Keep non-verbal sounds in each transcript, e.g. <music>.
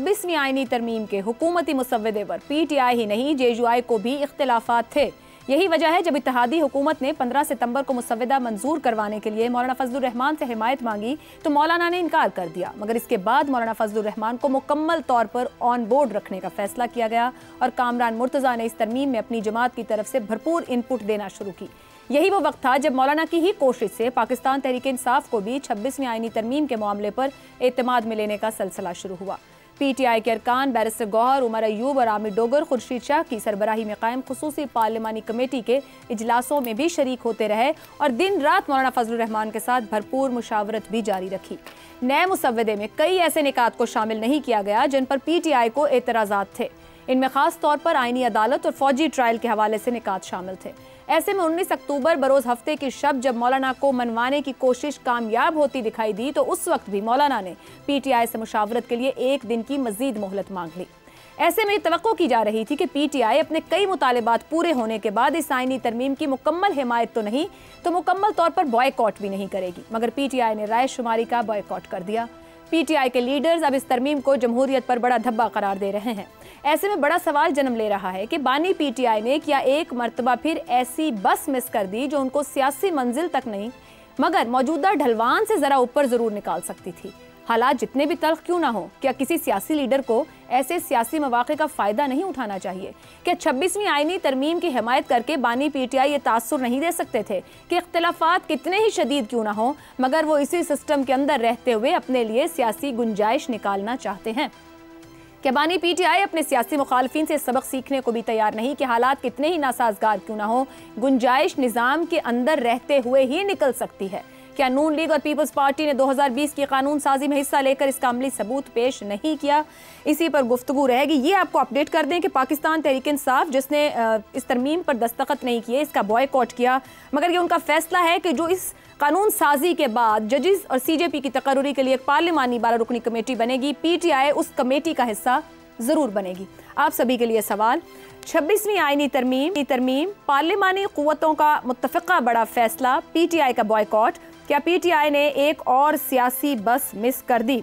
छब्बीसवीं आईनी तरमीम के हुकूमती मुसवदे पर पीटीआई ही नहीं आई को भी इख्तलाफा थे यही वजह है जब इतिहादी हुकूमत ने 15 सितंबर को मुसवदा मंजूर करवाने के लिए मौलाना फजलरहमान से हिमायत मांगी तो मौलाना ने इनकार कर दिया मगर इसके बाद मौलाना फजलरहमान को मुकम्मल तौर पर ऑन बोर्ड रखने का फैसला किया गया और कामरान मुर्तज़ा ने इस तरमीम में अपनी जमात की तरफ से भरपूर इनपुट देना शुरू की यही वो वक्त था जब मौलाना की ही कोशिश से पाकिस्तान तहरीक इंसाफ को भी छब्बीसवीं आइनी तरमीम के मामले पर एतमाद में लेने का सिलसिला शुरू हुआ पीटीआई के अरकान बैरिस्टर गौहर उमर अयूब और आमिर डोगर खुर्शीद शाह की सरबराही में कायम खसूसी पार्लियामानी कमेटी के इजलासों में भी शरीक होते रहे और दिन रात मौलाना फजल रहमान के साथ भरपूर मुशावरत भी जारी रखी नए मुसवदे में कई ऐसे निकात को शामिल नहीं किया गया जिन पर पीटीआई को एतराज़ात थे इनमें खास तौर पर आईनी अदालत और फौजी ट्रायल के हवाले से निकात शामिल थे ऐसे में 19 अक्टूबर बरोज हफ्ते की शब जब मौलाना को मनवाने की कोशिश कामयाब होती दिखाई दी तो उस वक्त भी मौलाना ने पीटीआई से मुशावरत के लिए एक दिन की मजीद मोहलत मांग ली ऐसे में तो की जा रही थी कि पीटीआई अपने कई मुतालबात पूरे होने के बाद इस आइनी तरमीम की मुकम्मल हिमायत तो नहीं तो मुकम्मल तौर पर बॉयकॉट भी नहीं करेगी मगर पीटीआई ने राय शुमारी का बॉयकॉट कर दिया पीटीआई के लीडर्स अब इस तरमीम को जमहूरियत पर बड़ा धब्बा करार दे रहे हैं ऐसे में बड़ा सवाल जन्म ले रहा है कि बानी पीटीआई ने क्या एक मरतबा फिर ऐसी बस मिस कर दी जो उनको सियासी मंजिल तक नहीं मगर मौजूदा ढलवान से ज़रा ऊपर ज़रूर निकाल सकती थी हालात जितने भी तल्ख क्यों ना हो क्या किसी सियासी लीडर को ऐसे सियासी मौाक़े का फ़ायदा नहीं उठाना चाहिए क्या छब्बीसवीं आइनी तरमीम की हमायत करके बानी पी टी आई ये तासर नहीं दे सकते थे कि इख्तलाफात कितने ही शदीद क्यों ना हों मगर वो इसी सिस्टम के अंदर रहते हुए अपने लिए सियासी गुंजाइश निकालना चाहते हैं क्या बानी पी टी आई अपने सियासी मुखालफी से सबक सीखने को भी तैयार नहीं कि हालात कितने ही नासाजगार क्यों ना हो गुंजाइश निज़ाम के अंदर रहते हुए ही निकल सकती है क्या नून लीग और पीपल्स पार्टी ने 2020 की कानून साजी में हिस्सा लेकर इसका अमली सबूत पेश नहीं किया इसी पर गुफ्तु रहेगी ये आपको अपडेट कर दें कि पाकिस्तान तहरीक इंसाफ जिसने इस तरमीम पर दस्तखत नहीं किए इसका बॉयकॉट किया मगर ये उनका फैसला है कि जो इस कानून साजी के बाद जजेस और सीजेपी की तकर्री के लिए एक पार्लिमानी बारा रुकनी कमेटी बनेगी पीटीआई उस कमेटी का हिस्सा ज़रूर बनेगी आप सभी के लिए सवाल छब्बीसवीं आईनी तरमीम तरमीम पार्लिमानी क़वतों का मुतफ़ा बड़ा फैसला पीटीआई का बॉयकॉट क्या पीटीआई ने एक और सियासी बस मिस कर दी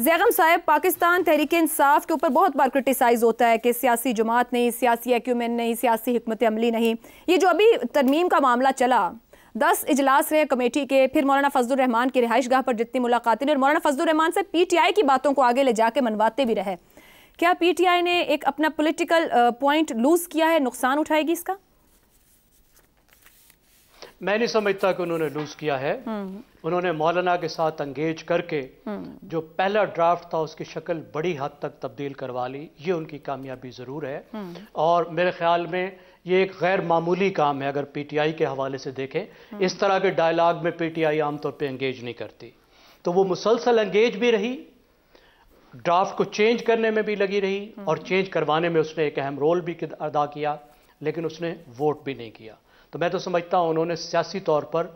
जैगम साहब पाकिस्तान तहरीक इंसाफ के ऊपर बहुत बार क्रिटिसाइज़ होता है कि सियासी जमात नहीं सियासी एक्यूमेंट नहीं सियासी हमत अमली नहीं ये जो अभी तरमीम का मामला चला दस इजलास रहे कमेटी के फिर मौलाना फजल रहमान की रिहाइश गाह पर जितनी मुलाकातें और मौलाना फजल रहमान से पी टी आई की बातों को आगे ले जाके मनवाते भी रहे क्या पी टी आई ने एक अपना पोलिटिकल पॉइंट लूज़ किया है नुकसान उठाएगी इसका मैं नहीं समझता कि उन्होंने लूज किया है हम्म। उन्होंने मौलाना के साथ अंगेज करके हम्म। जो पहला ड्राफ्ट था उसकी शक्ल बड़ी हद तक तब्दील करवा ली ये उनकी कामयाबी ज़रूर है हम्म। और मेरे ख्याल में ये एक गैर मामूली काम है अगर पीटीआई के हवाले से देखें इस तरह के डायलाग में पीटीआई आमतौर पर एंगेज नहीं करती तो वो मुसलसल एंगेज भी रही ड्राफ्ट को चेंज करने में भी लगी रही और चेंज करवाने में उसने एक अहम रोल भी अदा किया लेकिन उसने वोट भी नहीं किया तो मैं तो समझता हूँ उन्होंने सियासी तौर पर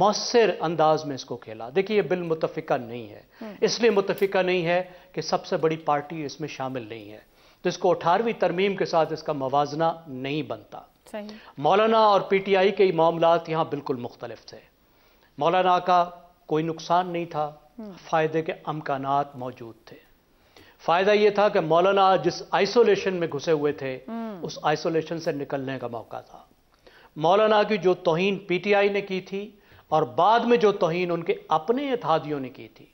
मौसर अंदाज में इसको खेला देखिए ये बिल मुतफ़ा नहीं है हम्म। इसलिए मुतफिका नहीं है कि सबसे बड़ी पार्टी इसमें शामिल नहीं है तो इसको अठारहवीं तरमीम के साथ इसका मवाजना नहीं बनता मौलाना और पी टी आई के मामला यहाँ बिल्कुल मुख्तलिफ थे मौलाना का कोई नुकसान नहीं था हम्म। फ़ायदे के अमकान मौजूद थे फ़ायदा यह था कि मौलाना जिस आइसोलेशन में घुसे हुए थे हम्म। उस आइसोलेशन से निकलने का मौका था मौलाना की जो तोहन पीटीआई ने की थी और बाद में जो तोहन उनके अपने इतिहादियों ने की थी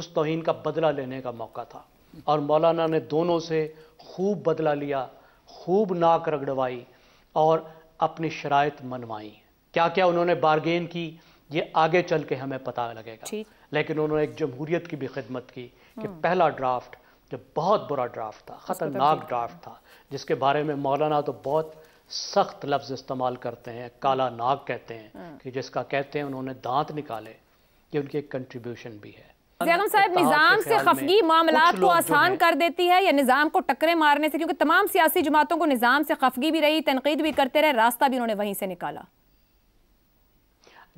उस तोहन का बदला लेने का मौका था और मौलाना ने दोनों से खूब बदला लिया खूब नाक रगड़वाई और अपनी शराय मनवाई क्या क्या उन्होंने बारगेन की ये आगे चल के हमें पता लगेगा लेकिन उन्होंने एक जमहूरियत की भी खिदमत की कि हम्म। पहला ड्राफ्ट जो बहुत बुरा ड्राफ्ट था तो ख़तरनाक ड्राफ्ट था जिसके बारे में मौलाना तो बहुत सख्त लफ्ज इस्तेमाल करते हैं काला नाग कहते हैं हाँ। कि जिसका कहते हैं उन्होंने दांत निकाले ये उनकी एक कंट्रीब्यूशन भी है साहब निज़ाम से खफगी मामला को आसान कर देती है या निज़ाम को टकरे मारने से क्योंकि तमाम सियासी जमातों को निज़ाम से खफगी भी रही तनकीद भी करते रहे रास्ता भी उन्होंने वहीं से निकाला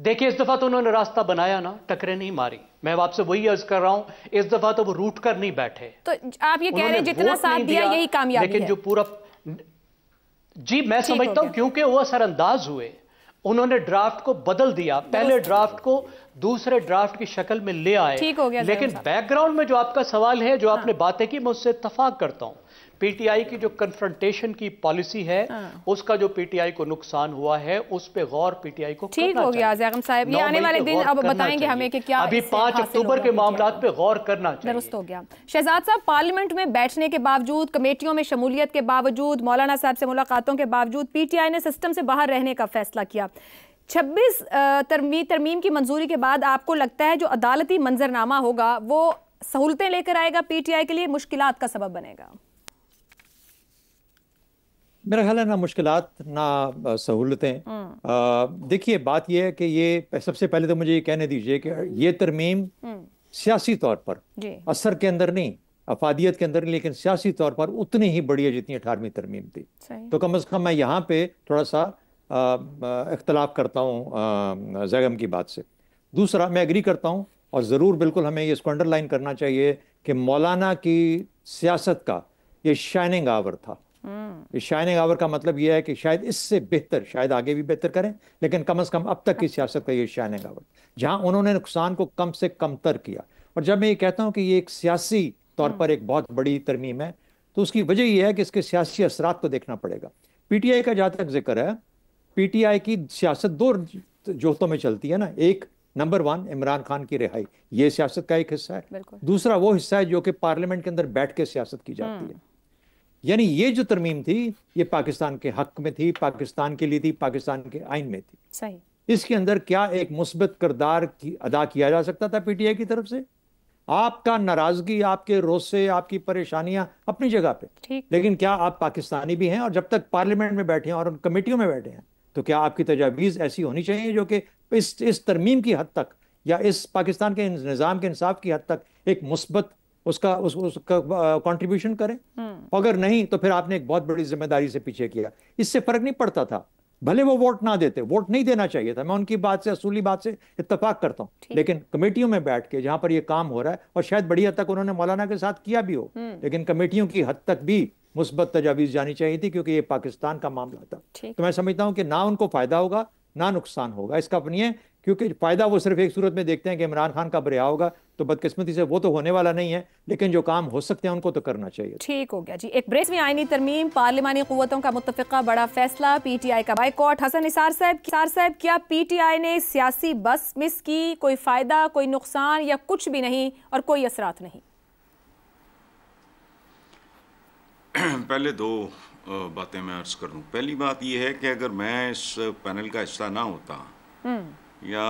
देखिए इस दफ़ा तो उन्होंने रास्ता बनाया ना टकरे नहीं मारी मैं आपसे वही अर्ज कर रहा हूं इस दफ़ा तो वो रूट कर नहीं बैठे तो आप ये कह रहे हैं जितना साथ दिया यही कामयाब लेकिन जो पूरा जी मैं समझता हूं क्योंकि वो असरअंदाज हुए उन्होंने ड्राफ्ट को बदल दिया पहले ड्राफ्ट को दूसरे ड्राफ्ट की शक्ल में ले आए ठीक हो गया लेकिन बैकग्राउंड में जो आपका सवाल है जो हाँ। आपने बातें की मैं उससे इतफाक करता हूं पीटीआई की जो कन्फ्रंटेशन की पॉलिसी है आ, हाँ। उसका जो पीटीआई को नुकसान हुआ है उस पर गौर पीटीआई को ठीक हो गया आजम साहब ये आने वाले दिन अब बताएंगे हमें कि क्या अभी पांच अक्टूबर के मामला पे गौर करना चाहिए दुरुस्त हो गया शहजाद साहब पार्लियामेंट में बैठने के बावजूद कमेटियों में शमूलियत के बावजूद मौलाना साहब से मुलाकातों के बावजूद पीटीआई ने सिस्टम से बाहर रहने का फैसला किया छब्बीस तरमी तरमीम की मंजूरी के बाद आपको लगता है जो अदालती मंजरनामा होगा वो सहूलतें लेकर आएगा पीटीआई के लिए मुश्किलात का सबब बनेगा मेरा ख्याल है ना मुश्किल ना सहूलतें हम्म। देखिए बात यह है कि ये सबसे पहले तो मुझे ये कहने दीजिए कि ये तरमीम हम्म। सियासी तौर पर असर के अंदर नहीं अफादियत के अंदर नहीं लेकिन सियासी तौर पर उतनी ही बड़ी है जितनी अठारहवीं तरमीम थी तो कम अज़ कम मैं यहाँ पे थोड़ा सा इख्तलाफ करता हूँ जैगम की बात से दूसरा मैं एग्री करता हूँ और ज़रूर बिल्कुल हमें ये इसको अंडरलाइन करना चाहिए कि मौलाना की सियासत का ये शाइनिंग आवर था शाइनिंग आवर का मतलब यह है कि शायद इससे बेहतर शायद आगे भी बेहतर करें लेकिन कम अज़ कम अब तक की सियासत का ये शाइनिंग आवर जहाँ उन्होंने नुकसान को कम से कम तर किया और जब मैं ये कहता हूँ कि ये एक सियासी तौर हाँ। पर एक बहुत बड़ी तरमीम है तो उसकी वजह यह है कि इसके सियासी असरात को देखना पड़ेगा पीटीआई का जहाँ तक जिक्र है पीटीआई की सियासत दो जोतों में चलती है ना एक नंबर वन इमरान खान की रिहाई ये सियासत का एक हिस्सा है दूसरा वो हिस्सा है जो कि पार्लियामेंट के अंदर बैठ के सियासत की जाती हाँ। है यानी ये जो तरमीम थी ये पाकिस्तान के हक में थी पाकिस्तान के लिए थी पाकिस्तान के आइन में थी सही इसके अंदर क्या एक मुस्बत करदार की अदा किया जा सकता था पीटीआई की तरफ से आपका नाराजगी आपके रोसे आपकी परेशानियां अपनी जगह पे लेकिन क्या आप पाकिस्तानी भी हैं और जब तक पार्लियामेंट में बैठे हैं और उन कमेटियों में बैठे हैं तो क्या आपकी तजावीज़ ऐसी होनी चाहिए जो कि इस इस तरमीम की हद तक या इस पाकिस्तान के निज़ाम के इंसाफ की हद तक एक मुस्बत उसका उस, उसका कॉन्ट्रीब्यूशन करें हम्म। अगर नहीं तो फिर आपने एक बहुत बड़ी जिम्मेदारी से पीछे किया इससे फर्क नहीं पड़ता था भले वो वोट ना देते वोट नहीं देना चाहिए था मैं उनकी बात से असूली बात से इतफाक करता हूँ लेकिन कमेटियों में बैठ के जहां पर ये काम हो रहा है और शायद बड़ी हद तक उन्होंने मौलाना के साथ किया भी हो हम्म। लेकिन कमेटियों की हद तक भी मुस्बत तजावीज जानी चाहिए थी क्योंकि ये पाकिस्तान का मामला था तो मैं समझता हूँ कि ना उनको फायदा होगा ना नुकसान होगा इसका अपनी क्योंकि फ़ायदा वो सिर्फ एक सूरत में देखते हैं कि इमरान खान का बरिया होगा तो बदकिस्मती से वो तो होने वाला नहीं है लेकिन जो काम हो सकते हैं उनको तो करना चाहिए ठीक हो गया जी एक ब्रेस में आईनी तरमीम पार्लिमानी क़वतों का मुतफ़ा बड़ा फैसला पी टी आई का बाइकॉट हसन निसार साहब सार साहब क्या पी टी आई ने सियासी बस मिस की कोई फ़ायदा कोई नुकसान या कुछ भी नहीं और कोई असरात नहीं <clears throat> पहले दो बातें मैं अर्ज कर लूँ पहली बात यह है कि अगर मैं इस पैनल का हिस्सा ना होता हम्म। या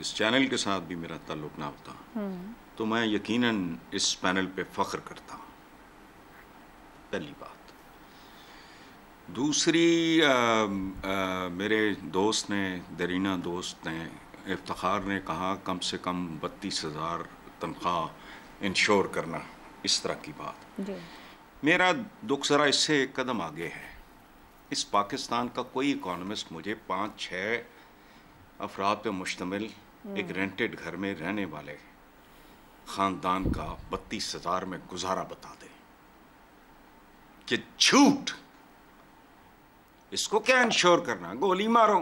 इस चैनल के साथ भी मेरा ताल्लुक ना होता हम्म। तो मैं यकीनन इस पैनल पे फ़ख्र करता पहली बात दूसरी आ, आ, मेरे दोस्त ने दरीना दोस्त ने इफ्तार ने कहा कम से कम बत्तीस हज़ार तनख्वाह इंश्योर करना इस तरह की बात मेरा दुख ज़रा इससे एक कदम आगे है इस पाकिस्तान का कोई इकोनमिस्ट मुझे पाँच छः अफराद पर मुश्तमिल एक रेंटेड घर में रहने वाले ख़ानदान का बत्तीस हज़ार में गुजारा बता दे कि झूठ इसको क्या इंश्योर करना गोली मारो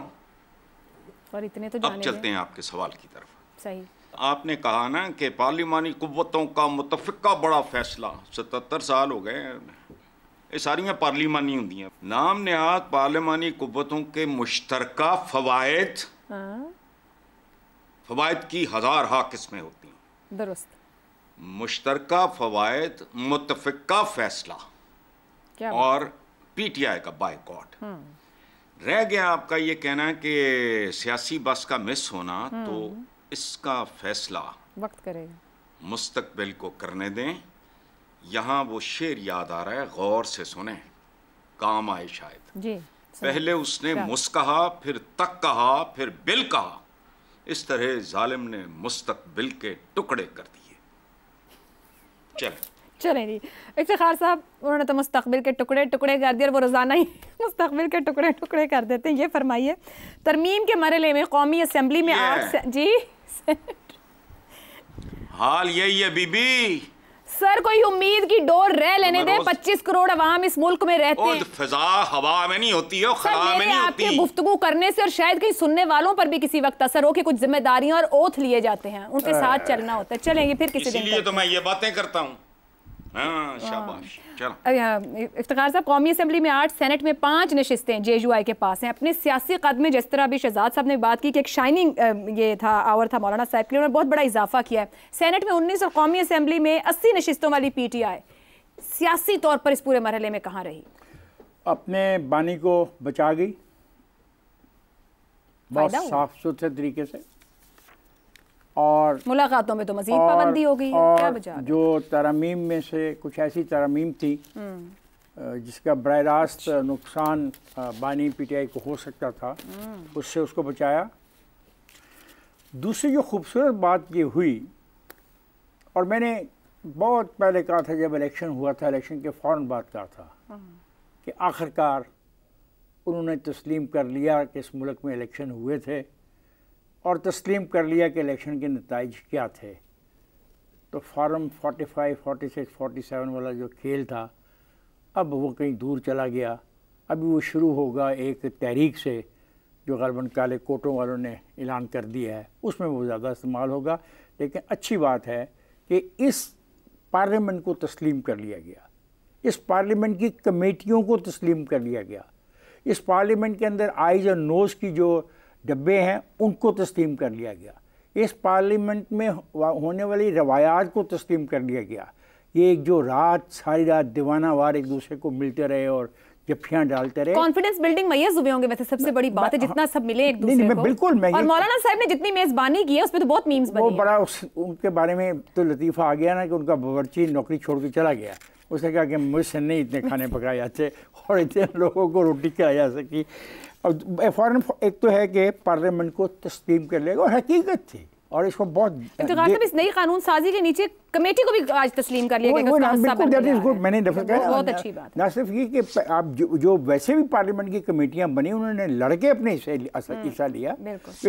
और इतने तो अब चलते हैं आपके सवाल की तरफ सही आपने कहा ना कि पार्लियामानी कुतों का मुतफिका बड़ा फैसला सतर साल हो गए ये सारिया पार्लियामानी होंगे नाम नेहाद पार्लियमानी कुतों के मुश्तरका फवायद हाँ। फवायद की हजार हा किस्में होती हैं दुरुस्त मुश्तरका फवायद मुतफिका फैसला क्या और पीटीआई का बाइकआउट हम्म। रह गया आपका ये कहना कि सियासी बस का मिस होना हम्म। तो इसका फैसला वक्त करेगा मुस्तकबिल को करने दें यहाँ वो शेर याद आ रहा है गौर से सुने काम आए शायद जी पहले उसने मुस कहा फिर तक कहा फिर बिल कहा इस तरह जालिम ने मुस्तकबिल के टुकड़े कर दिए चले चले जी इफ्तार साहब उन्होंने तो मुस्तबिल के टुकड़े टुकड़े कर दिए और वो रोज़ाना ही <laughs> मुस्तबिल के टुकड़े टुकड़े कर देते हैं ये फरमाइए तरमीम के मरले में कौमी असम्बली में आप जी हाल यही है बीबी सर कोई उम्मीद की डोर रह तो लेने दे 25 करोड़ अवाम इस मुल्क में रहते हैं फिजा हवा में नहीं होती है खला में नहीं होती गुफ्तु करने से और शायद कहीं सुनने वालों पर भी किसी वक्त असर हो कि कुछ जिम्मेदारियां और ओथ लिए जाते हैं उनके साथ चलना होता है चलेंगे फिर किसी दिन तो मैं ये बातें करता हूँ हाँ, इफ्तार साहब कौमी असम्बली में आठ सेनेट में पांच नशस्तें जे यू आई के पास हैं अपने सियासी कद में जिस तरह अभी शहजाद साहब ने बात की कि एक शाइनिंग ये था आवर था मौलाना साहब के लिए उन्होंने बहुत बड़ा इजाफा किया है सेनेट में उन्नीस और कौमी असम्बली में अस्सी नशस्तों वाली पी टी आई सियासी तौर पर इस पूरे मरहले में कहाँ रही अपने बानी को बचा गई बहुत साफ सुथरे तरीके से और मुलाकातों में तो मजीद पाबंदी हो गई है क्या वजह जो तरमीम में से कुछ ऐसी तरमीम थी हम्म। जिसका बर रास्त अच्छा। नुकसान बानी पीटीआई को हो सकता था हम्म। उससे उसको बचाया दूसरी जो खूबसूरत बात ये हुई और मैंने बहुत पहले कहा था जब इलेक्शन हुआ था इलेक्शन के फ़ौर बाद कहा था हाँ। कि आखिरकार उन्होंने तस्लीम कर लिया कि इस मुल्क में इलेक्शन हुए थे और तस्लीम कर लिया कि इलेक्शन के नतज क्या थे तो फॉर्म 45, 46, 47 वाला जो खेल था अब वो कहीं दूर चला गया अभी वो शुरू होगा एक तहरीक से जो गलबन काले कोटों वालों ने ऐलान कर दिया है उसमें वो ज़्यादा इस्तेमाल होगा लेकिन अच्छी बात है कि इस पार्लियामेंट को तस्लीम कर लिया गया इस पार्लियामेंट की कमेटियों को तस्लीम कर लिया गया इस पार्लियामेंट के अंदर आइज़ और नोज़ की जो डब्बे हैं उनको तस्लीम कर लिया गया इस पार्लियामेंट में होने वाली रवायात को तस्लीम कर लिया गया ये एक जो रात सारी रात दीवाना वार एक दूसरे को मिलते रहे और जफ्फियां डालते रहे कॉन्फिडेंस बिल्डिंग मैयज हुए होंगे वैसे सबसे बड़ी बात है जितना सब मिले एक दूसरे को बिल्कुल और मौलाना साहब ने जितनी मेजबानी की है उसमें तो बहुत मीम्स बने वो बड़ा उस उनके बारे में तो लतीफ़ा आ गया ना कि उनका बवर्ची नौकरी छोड़ के चला गया उसने कहा कि मुझसे नहीं इतने खाने <laughs> पकाए जाते और इतने लोगों को रोटी खिलाई जा सकती और फॉरन एक तो है कि पार्लियामेंट को तस्लीम कर लेगा और हकीकत थी और इसको बहुत इस नई कानून साजी के नीचे कमेटी को भी आज तस्लीम कर लिया गया गुड मैंने बहुत अच्छी बात ना सिर्फ ये कि आप जो, जो वैसे भी पार्लियामेंट की कमेटियां बनी उन्होंने लड़के अपने हम्म, हिस्सा लिया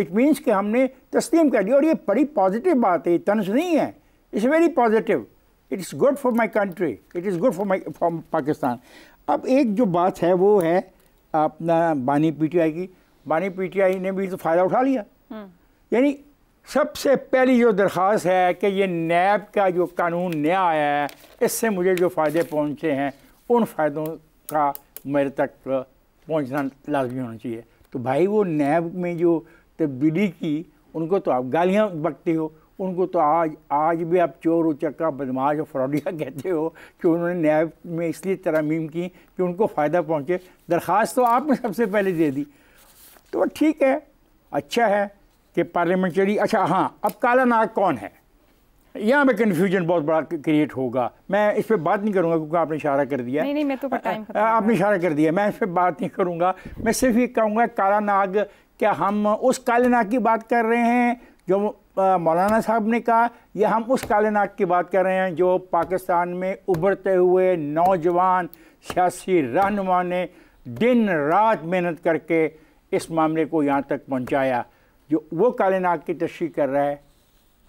इट मीन्स तो कि हमने तस्लीम कर लिया और ये बड़ी पॉजिटिव बात है तंज नहीं है it's very positive it is good for my country it is good for my for Pakistan अब एक जो बात है वो है अपना बानी पी की बानी पी ने भी तो फ़ायदा उठा लिया हम्म। यानी सबसे पहली जो दरख्वास्त है कि ये नैब का जो कानून नया आया है इससे मुझे जो फ़ायदे पहुँचे हैं उन फ़ायदों का मेरे तक पहुँचना लाजमी होना चाहिए तो भाई वो नैब में जो तब्दीली की उनको तो आप गालियाँ बकते हो उनको तो आज आज भी आप चोर उचक्का बदमाश और फ्रॉडिया <laughs> कहते हो कि उन्होंने नैब में इसलिए तरमीम की कि उनको फ़ायदा पहुँचे दरख्वास्त तो आपने सबसे पहले दे दी तो ठीक है अच्छा है कि पार्लियामेंट्री अच्छा हाँ अब काला नाग कौन है यहाँ पे कन्फ्यूजन बहुत बड़ा क्रिएट होगा मैं इस पर बात नहीं करूँगा क्योंकि आपने इशारा कर दिया नहीं नहीं मैं तो टाइम आपने इशारा कर दिया मैं इस पर बात नहीं करूँगा मैं सिर्फ ये कहूँगा काला नाग क्या हम उस काले नाग की बात कर रहे हैं जो मौलाना साहब ने कहा या हम उस काले नाग की बात कर रहे हैं जो पाकिस्तान में उभरते हुए नौजवान सियासी रहनुमा ने दिन रात मेहनत करके इस मामले को यहाँ तक पहुँचाया जो वो काले नाग की तशरी कर रहा है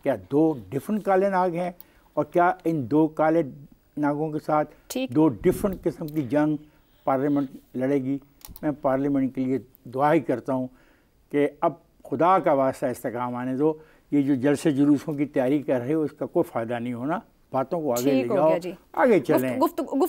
क्या दो डिफरेंट काले नाग हैं और क्या इन दो काले नागों के साथ दो डिफरेंट किस्म की जंग पार्लियामेंट लड़ेगी मैं पार्लियामेंट के लिए दुआ ही करता हूँ कि अब खुदा का वास्ता इस काम आने दो ये जो जलसे जुलूसों की तैयारी कर रहे हो उसका कोई फ़ायदा नहीं होना बातों को आगे ले जाओ आगे चलें गुफ्त, गुफ्त,